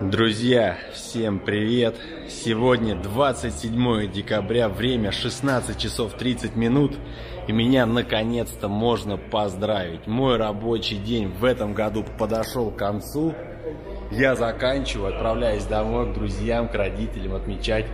Друзья, всем привет! Сегодня 27 декабря, время 16 часов 30 минут, и меня наконец-то можно поздравить. Мой рабочий день в этом году подошел к концу. Я заканчиваю, отправляюсь домой к друзьям, к родителям отмечать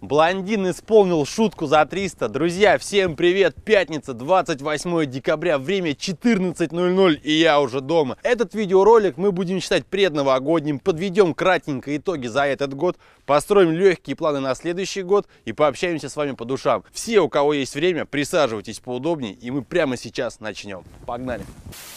Блондин исполнил шутку за 300. Друзья, всем привет! Пятница, 28 декабря, время 14.00 и я уже дома. Этот видеоролик мы будем считать предновогодним, подведем кратенько итоги за этот год, построим легкие планы на следующий год и пообщаемся с вами по душам. Все, у кого есть время, присаживайтесь поудобнее и мы прямо сейчас начнем. Погнали!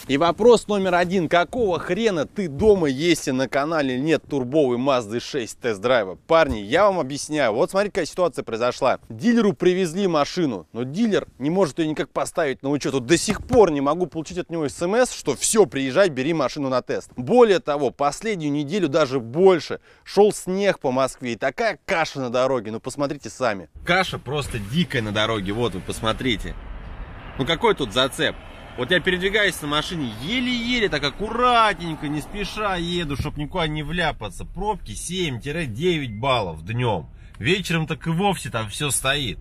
И вопрос номер один. Какого хрена ты дома, если на канале нет турбовой Mazda 6 тест-драйва? Парни, я вам объясняю. Вот смотри, какая ситуация произошла. Дилеру привезли машину, но дилер не может ее никак поставить на учет. Вот до сих пор не могу получить от него смс, эм что все, приезжай, бери машину на тест. Более того, последнюю неделю даже больше шел снег по Москве и такая каша на дороге, ну посмотрите сами. Каша просто дикая на дороге, вот вы посмотрите. Ну какой тут зацеп? Вот я передвигаюсь на машине еле-еле, так аккуратненько, не спеша еду, чтобы никуда не вляпаться. Пробки 7-9 баллов днем вечером так и вовсе там все стоит.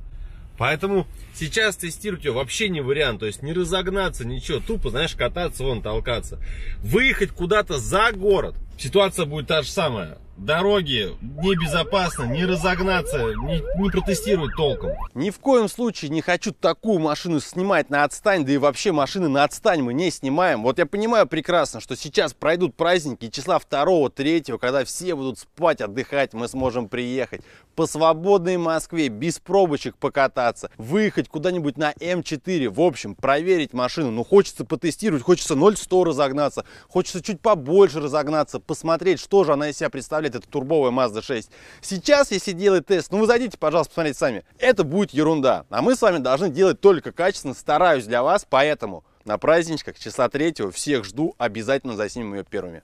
Поэтому сейчас тестировать ее вообще не вариант. То есть не разогнаться, ничего. Тупо, знаешь, кататься вон, толкаться. Выехать куда-то за город. Ситуация будет та же самая дороги небезопасно, не разогнаться, не, не протестировать толком. Ни в коем случае не хочу такую машину снимать на отстань, да и вообще машины на отстань мы не снимаем. Вот я понимаю прекрасно, что сейчас пройдут праздники числа 2 3 когда все будут спать, отдыхать, мы сможем приехать по свободной Москве, без пробочек покататься, выехать куда-нибудь на М4, в общем, проверить машину. Ну, хочется потестировать, хочется 0-100 разогнаться, хочется чуть побольше разогнаться, посмотреть, что же она из себя представляет валит, это турбовая Mazda 6. Сейчас, если делать тест, ну вы зайдите, пожалуйста, посмотрите сами, это будет ерунда. А мы с вами должны делать только качественно, стараюсь для вас, поэтому на праздничках числа 3 всех жду, обязательно заснимем ее первыми.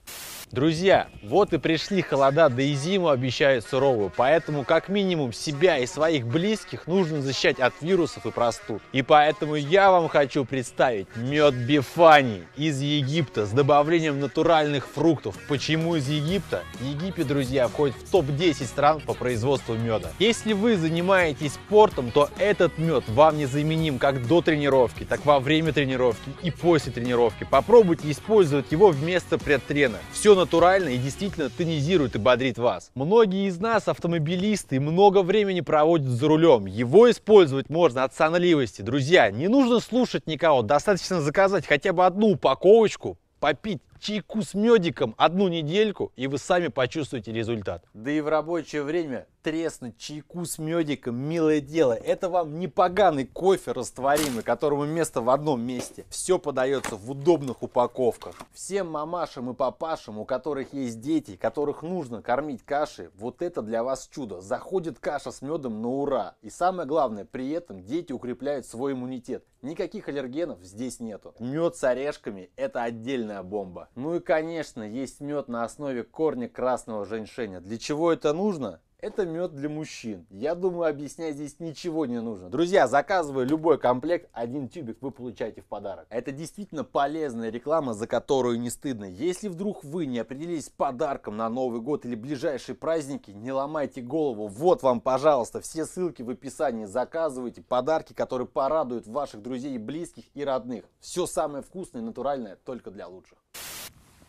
Друзья, вот и пришли холода, да и зиму обещают суровую, поэтому как минимум себя и своих близких нужно защищать от вирусов и простуд. И поэтому я вам хочу представить мед Бифани из Египта с добавлением натуральных фруктов. Почему из Египта? Египет, друзья, входит в топ-10 стран по производству меда. Если вы занимаетесь спортом, то этот мед вам незаменим как до тренировки, так во время тренировки и после тренировки. Попробуйте использовать его вместо предтрена. Все натурально и действительно тонизирует и бодрит вас. Многие из нас автомобилисты много времени проводят за рулем. Его использовать можно от сонливости. Друзья, не нужно слушать никого, достаточно заказать хотя бы одну упаковочку, попить чайку с медиком одну недельку, и вы сами почувствуете результат. Да и в рабочее время треснуть чайку с медиком, милое дело. Это вам не поганый кофе растворимый, которому место в одном месте. Все подается в удобных упаковках. Всем мамашам и папашам, у которых есть дети, которых нужно кормить кашей, вот это для вас чудо. Заходит каша с медом на ура. И самое главное, при этом дети укрепляют свой иммунитет. Никаких аллергенов здесь нету. Мед с орешками – это отдельная бомба. Ну и, конечно, есть мед на основе корня красного женьшеня. Для чего это нужно? Это мед для мужчин. Я думаю, объяснять здесь ничего не нужно. Друзья, заказывая любой комплект, один тюбик вы получаете в подарок. Это действительно полезная реклама, за которую не стыдно. Если вдруг вы не определились с подарком на Новый год или ближайшие праздники, не ломайте голову. Вот вам, пожалуйста, все ссылки в описании. Заказывайте подарки, которые порадуют ваших друзей, близких и родных. Все самое вкусное и натуральное только для лучших.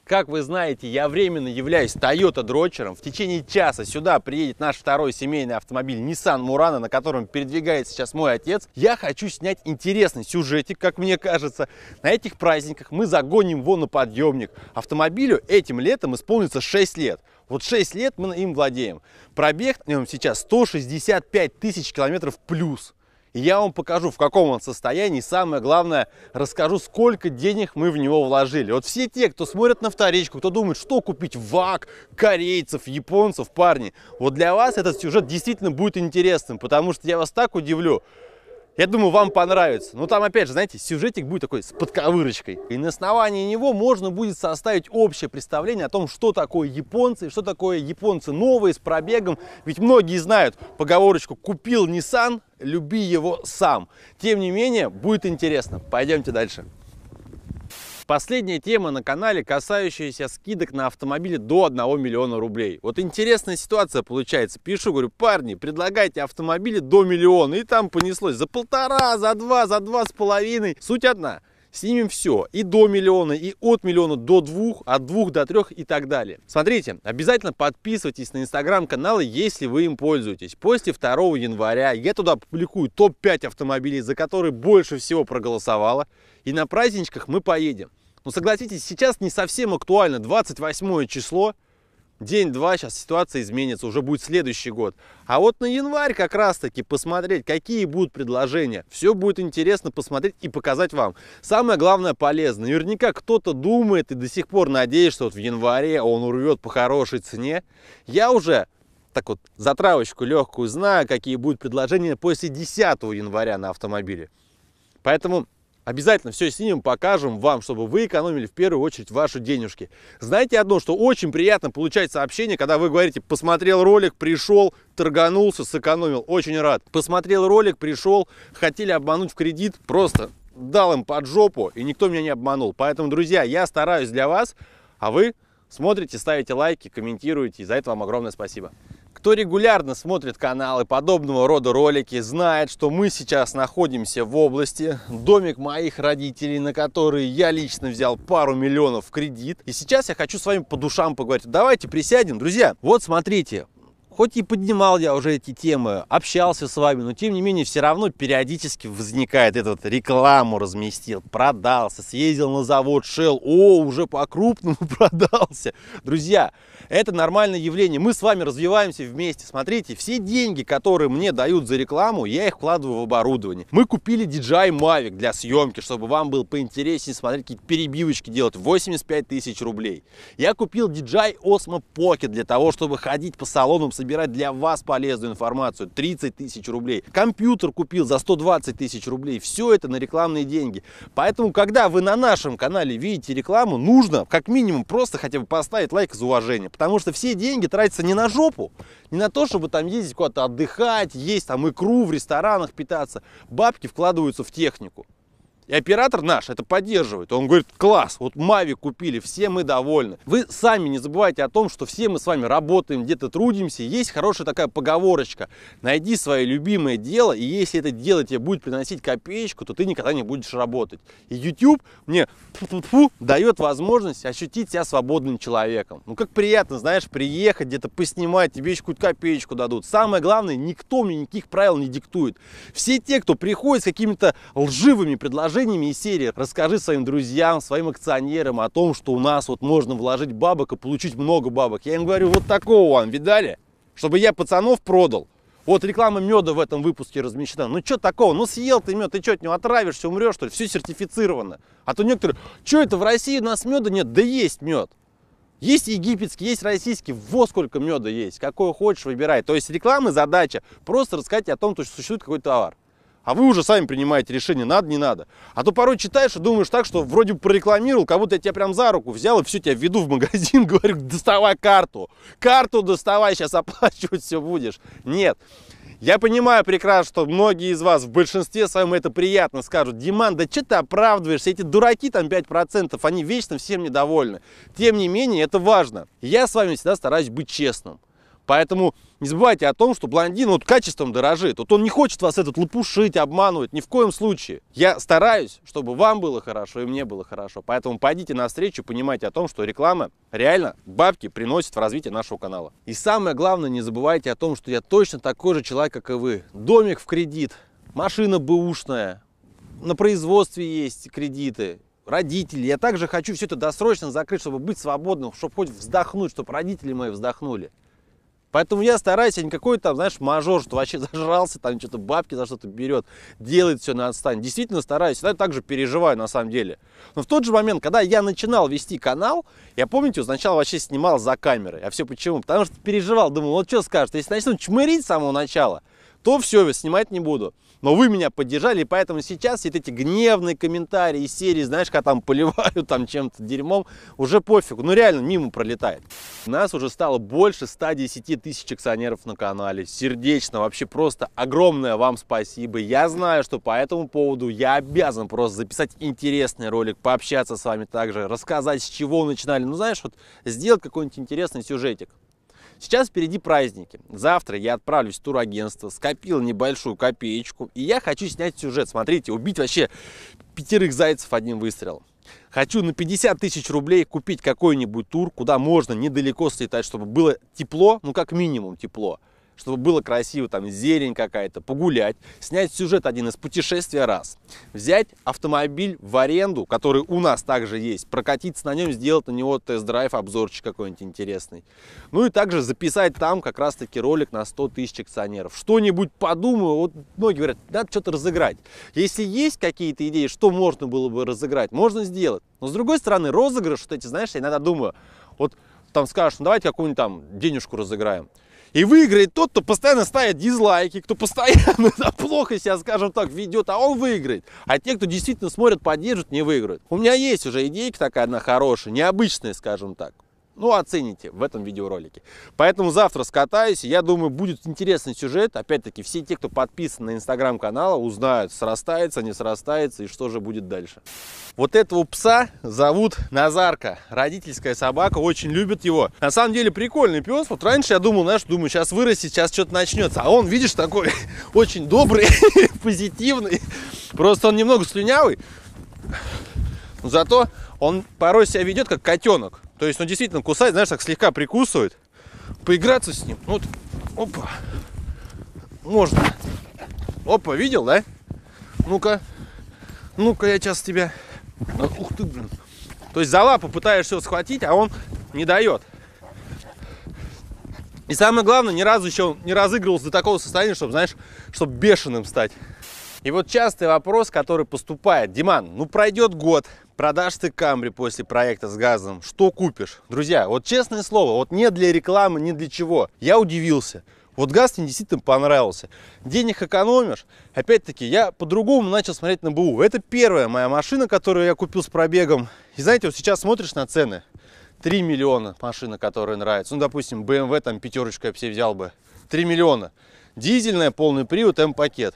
Как вы знаете, я временно являюсь Toyota дрочером. В течение часа сюда приедет наш второй семейный автомобиль Nissan Murano, на котором передвигается сейчас мой отец. Я хочу снять интересный сюжетик, как мне кажется. На этих праздниках мы загоним его на подъемник. Автомобилю этим летом исполнится 6 лет. Вот 6 лет мы им владеем. Пробег на нем сейчас 165 тысяч километров плюс. И я вам покажу, в каком он состоянии. И самое главное, расскажу, сколько денег мы в него вложили. Вот все те, кто смотрят на вторичку, кто думает, что купить ВАК, корейцев, японцев, парни. Вот для вас этот сюжет действительно будет интересным, потому что я вас так удивлю, я думаю, вам понравится. Но там, опять же, знаете, сюжетик будет такой с подковырочкой. И на основании него можно будет составить общее представление о том, что такое японцы, что такое японцы новые, с пробегом. Ведь многие знают поговорочку «купил Nissan, люби его сам». Тем не менее, будет интересно. Пойдемте дальше. Последняя тема на канале, касающаяся скидок на автомобили до 1 миллиона рублей. Вот интересная ситуация получается. Пишу, говорю, парни, предлагайте автомобили до миллиона. И там понеслось за полтора, за два, за два с половиной. Суть одна – Снимем все, и до миллиона, и от миллиона до двух, от двух до трех и так далее. Смотрите, обязательно подписывайтесь на инстаграм-каналы, если вы им пользуетесь. После 2 января я туда публикую топ-5 автомобилей, за которые больше всего проголосовало, и на праздничках мы поедем. Но ну, согласитесь, сейчас не совсем актуально 28 число, день-два сейчас ситуация изменится, уже будет следующий год. А вот на январь как раз-таки посмотреть, какие будут предложения. Все будет интересно посмотреть и показать вам. Самое главное полезно. Наверняка кто-то думает и до сих пор надеется, что вот в январе он урвет по хорошей цене. Я уже так вот затравочку легкую знаю, какие будут предложения после 10 января на автомобиле. Поэтому Обязательно все снимем, покажем вам, чтобы вы экономили в первую очередь ваши денежки. Знаете одно, что очень приятно получать сообщение, когда вы говорите, посмотрел ролик, пришел, торганулся, сэкономил. Очень рад. Посмотрел ролик, пришел, хотели обмануть в кредит, просто дал им под жопу, и никто меня не обманул. Поэтому, друзья, я стараюсь для вас, а вы смотрите, ставите лайки, комментируете, и за это вам огромное спасибо. Кто регулярно смотрит каналы подобного рода ролики, знает, что мы сейчас находимся в области, домик моих родителей, на который я лично взял пару миллионов в кредит. И сейчас я хочу с вами по душам поговорить. Давайте присядем, друзья. Вот смотрите, Хоть и поднимал я уже эти темы, общался с вами, но тем не менее все равно периодически возникает этот рекламу разместил, продался, съездил на завод Shell, о, уже по-крупному продался. Друзья, это нормальное явление, мы с вами развиваемся вместе. Смотрите, все деньги, которые мне дают за рекламу, я их вкладываю в оборудование. Мы купили DJI Mavic для съемки, чтобы вам было поинтереснее смотреть какие-то перебивочки делать, 85 тысяч рублей. Я купил DJI Osmo Pocket для того, чтобы ходить по салонам с собирать для вас полезную информацию. 30 тысяч рублей. Компьютер купил за 120 тысяч рублей. Все это на рекламные деньги. Поэтому, когда вы на нашем канале видите рекламу, нужно как минимум просто хотя бы поставить лайк из уважения. Потому что все деньги тратятся не на жопу, не на то, чтобы там ездить куда-то отдыхать, есть там икру в ресторанах, питаться. Бабки вкладываются в технику. И оператор наш это поддерживает. Он говорит, класс, вот Мави купили, все мы довольны. Вы сами не забывайте о том, что все мы с вами работаем, где-то трудимся. Есть хорошая такая поговорочка. Найди свое любимое дело, и если это дело тебе будет приносить копеечку, то ты никогда не будешь работать. И YouTube мне фу дает возможность ощутить себя свободным человеком. Ну как приятно, знаешь, приехать, где-то поснимать, тебе какую-то копеечку дадут. Самое главное, никто мне никаких правил не диктует. Все те, кто приходит с какими-то лживыми предложениями, предложениями из серии «Расскажи своим друзьям, своим акционерам о том, что у нас вот можно вложить бабок и получить много бабок». Я им говорю, вот такого вам, видали? Чтобы я пацанов продал. Вот реклама меда в этом выпуске размещена. Ну что такого? Ну съел ты мед, ты что от него отравишься, умрешь что ли? Все сертифицировано. А то некоторые, что это в России у нас меда нет? Да есть мед. Есть египетский, есть российский, во сколько меда есть, какой хочешь выбирай. То есть рекламы задача просто рассказать о том, что существует какой-то товар. А вы уже сами принимаете решение, надо, не надо. А то порой читаешь и думаешь так, что вроде бы прорекламировал, как будто я тебя прям за руку взял и все, тебя введу в магазин, говорю, доставай карту. Карту доставай, сейчас оплачивать все будешь. Нет. Я понимаю прекрасно, что многие из вас в большинстве своем это приятно скажут. Диман, да что ты оправдываешься? Эти дураки там 5%, они вечно всем недовольны. Тем не менее, это важно. Я с вами всегда стараюсь быть честным. Поэтому не забывайте о том, что блондин вот качеством дорожит. Вот он не хочет вас этот лопушить, обманывать, ни в коем случае. Я стараюсь, чтобы вам было хорошо и мне было хорошо. Поэтому пойдите навстречу, понимайте о том, что реклама реально бабки приносит в развитие нашего канала. И самое главное, не забывайте о том, что я точно такой же человек, как и вы. Домик в кредит, машина бэушная, на производстве есть кредиты, родители. Я также хочу все это досрочно закрыть, чтобы быть свободным, чтобы хоть вздохнуть, чтобы родители мои вздохнули. Поэтому я стараюсь, я не какой-то, там, знаешь, мажор, что вообще зажрался, там что-то бабки за что-то берет, делает все на отстань. Действительно стараюсь, я также переживаю на самом деле. Но в тот же момент, когда я начинал вести канал, я, помните, сначала вообще снимал за камерой. А все почему? Потому что переживал, думал, вот что скажет, если начну чмырить с самого начала, то все, снимать не буду. Но вы меня поддержали, и поэтому сейчас все эти гневные комментарии из серии, знаешь, когда там поливают там чем-то дерьмом, уже пофиг, ну реально мимо пролетает. У Нас уже стало больше 110 тысяч акционеров на канале, сердечно, вообще просто огромное вам спасибо. Я знаю, что по этому поводу я обязан просто записать интересный ролик, пообщаться с вами также, рассказать, с чего начинали, ну знаешь, вот сделать какой-нибудь интересный сюжетик. Сейчас впереди праздники. Завтра я отправлюсь в турагентство, скопил небольшую копеечку, и я хочу снять сюжет. Смотрите, убить вообще пятерых зайцев одним выстрелом. Хочу на 50 тысяч рублей купить какой-нибудь тур, куда можно недалеко слетать, чтобы было тепло, ну как минимум тепло чтобы было красиво, там зелень какая-то, погулять, снять сюжет один из путешествия раз, взять автомобиль в аренду, который у нас также есть, прокатиться на нем, сделать на него тест-драйв, обзорчик какой-нибудь интересный. Ну и также записать там как раз-таки ролик на 100 тысяч акционеров. Что-нибудь подумаю, вот многие говорят, надо что-то разыграть. Если есть какие-то идеи, что можно было бы разыграть, можно сделать. Но с другой стороны, розыгрыш, вот эти, знаешь, я иногда думаю, вот там скажешь, ну давайте какую-нибудь там денежку разыграем. И выиграет тот, кто постоянно ставит дизлайки, кто постоянно плохо себя, скажем так, ведет, а он выиграет. А те, кто действительно смотрят, поддерживают, не выиграют. У меня есть уже идейка такая одна хорошая, необычная, скажем так. Ну, оцените в этом видеоролике. Поэтому завтра скатаюсь. Я думаю, будет интересный сюжет. Опять-таки, все те, кто подписан на инстаграм канала, узнают, срастается, не срастается и что же будет дальше. Вот этого пса зовут Назарка. Родительская собака, очень любит его. На самом деле, прикольный пес. Вот раньше я думал, знаешь, думаю, сейчас вырастет, сейчас что-то начнется. А он, видишь, такой очень добрый, позитивный. Просто он немного слюнявый. Зато он порой себя ведет как котенок. То есть, ну, действительно, кусать, знаешь, так слегка прикусывает. Поиграться с ним. Вот, опа. Можно. Опа, видел, да? Ну-ка. Ну-ка, я сейчас тебя... А, ух ты, блин. То есть за лапу пытаешься его схватить, а он не дает. И самое главное, ни разу еще не разыгрывался до такого состояния, чтобы, знаешь, чтобы бешеным стать. И вот частый вопрос, который поступает. Диман, ну пройдет год, Продашь ты Камри после проекта с газом, что купишь? Друзья, вот честное слово, вот не для рекламы, не для чего. Я удивился. Вот газ мне действительно понравился. Денег экономишь. Опять-таки, я по-другому начал смотреть на БУ. Это первая моя машина, которую я купил с пробегом. И знаете, вот сейчас смотришь на цены. 3 миллиона машина, которая нравится. Ну, допустим, BMW, там, пятерочку я бы себе взял бы. 3 миллиона. Дизельная, полный привод, М-пакет.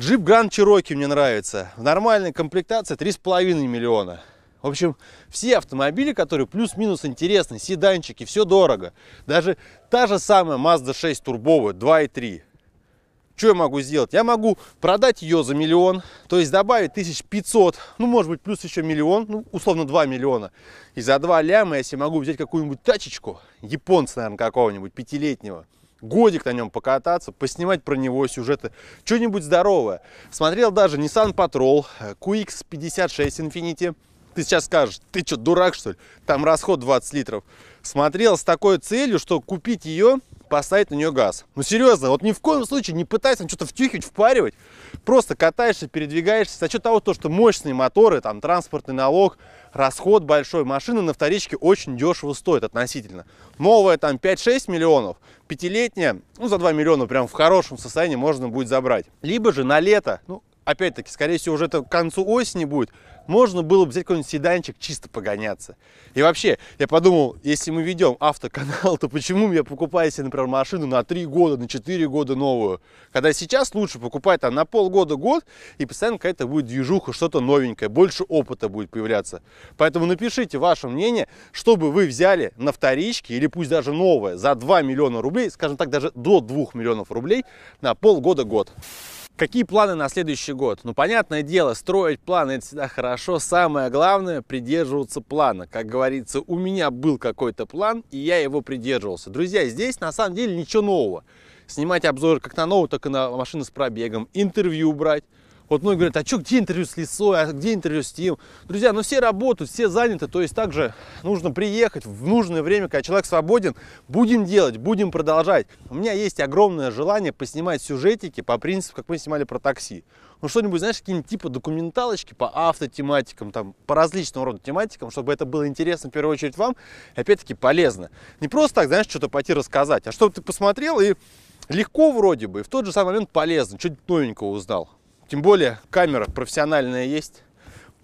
Джип Гранд Чироки мне нравится. В нормальной комплектации 3,5 миллиона. В общем, все автомобили, которые плюс-минус интересны, седанчики, все дорого. Даже та же самая Mazda 6 турбовая 2.3. Что я могу сделать? Я могу продать ее за миллион, то есть добавить 1500, ну, может быть, плюс еще миллион, ну, условно 2 миллиона. И за 2 ляма я себе могу взять какую-нибудь тачечку, японца, наверное, какого-нибудь, пятилетнего, годик на нем покататься, поснимать про него сюжеты, что-нибудь здоровое. Смотрел даже Nissan Patrol, э, QX56 Infinity. Ты сейчас скажешь, ты что, дурак что ли? Там расход 20 литров. Смотрел с такой целью, что купить ее поставить на нее газ. Ну серьезно, вот ни в коем случае не пытайся что-то втюхивать, впаривать. Просто катаешься, передвигаешься. За счет того, что мощные моторы, там транспортный налог, расход большой. Машина на вторичке очень дешево стоит относительно. Новая там 5-6 миллионов, пятилетняя, ну за 2 миллиона прям в хорошем состоянии можно будет забрать. Либо же на лето, ну опять-таки, скорее всего, уже это к концу осени будет, можно было бы взять какой-нибудь седанчик, чисто погоняться. И вообще, я подумал, если мы ведем автоканал, то почему я покупаю себе, например, машину на 3 года, на 4 года новую? Когда сейчас лучше покупать там на полгода, год, и постоянно какая-то будет движуха, что-то новенькое, больше опыта будет появляться. Поэтому напишите ваше мнение, чтобы вы взяли на вторичке, или пусть даже новое, за 2 миллиона рублей, скажем так, даже до 2 миллионов рублей на полгода-год. Какие планы на следующий год? Ну, понятное дело, строить планы это всегда хорошо. Самое главное – придерживаться плана. Как говорится, у меня был какой-то план, и я его придерживался. Друзья, здесь на самом деле ничего нового. Снимать обзоры как на новую, так и на машины с пробегом, интервью брать. Вот многие говорят, а что, где интервью с Лисой, а где интервью с тем? Друзья, ну все работают, все заняты, то есть также нужно приехать в нужное время, когда человек свободен. Будем делать, будем продолжать. У меня есть огромное желание поснимать сюжетики по принципу, как мы снимали про такси. Ну что-нибудь, знаешь, какие-нибудь типа документалочки по автотематикам, там, по различного рода тематикам, чтобы это было интересно в первую очередь вам, и опять-таки полезно. Не просто так, знаешь, что-то пойти рассказать, а чтобы ты посмотрел и легко вроде бы, и в тот же самый момент полезно, что чуть новенького узнал. Тем более камера профессиональная есть,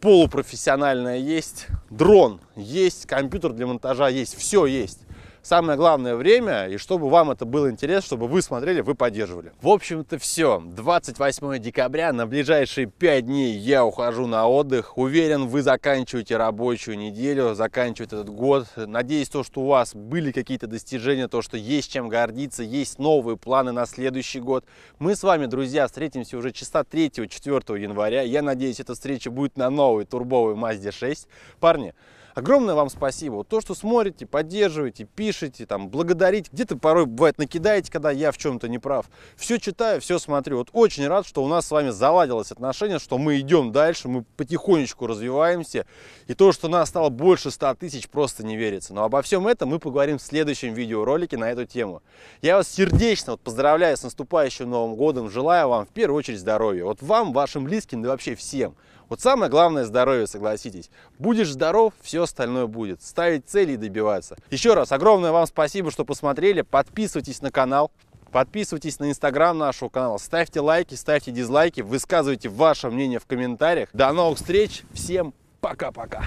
полупрофессиональная есть, дрон есть, компьютер для монтажа есть, все есть. Самое главное время, и чтобы вам это было интересно, чтобы вы смотрели, вы поддерживали. В общем-то все. 28 декабря на ближайшие 5 дней я ухожу на отдых. Уверен, вы заканчиваете рабочую неделю, заканчиваете этот год. Надеюсь, то, что у вас были какие-то достижения, то, что есть чем гордиться, есть новые планы на следующий год. Мы с вами, друзья, встретимся уже часа 3-4 января. Я надеюсь, эта встреча будет на новой турбовой Mazda 6. Парни, Огромное вам спасибо. Вот то, что смотрите, поддерживаете, пишете, там, благодарите, где-то порой бывает накидаете, когда я в чем-то не прав. Все читаю, все смотрю. Вот очень рад, что у нас с вами заладилось отношение, что мы идем дальше, мы потихонечку развиваемся. И то, что нас стало больше 100 тысяч, просто не верится. Но обо всем этом мы поговорим в следующем видеоролике на эту тему. Я вас сердечно вот поздравляю с наступающим Новым годом. Желаю вам в первую очередь здоровья. Вот вам, вашим близким, да вообще всем. Вот самое главное здоровье, согласитесь. Будешь здоров, все остальное будет. Ставить цели и добиваться. Еще раз, огромное вам спасибо, что посмотрели. Подписывайтесь на канал. Подписывайтесь на инстаграм нашего канала, ставьте лайки, ставьте дизлайки, высказывайте ваше мнение в комментариях. До новых встреч, всем пока-пока!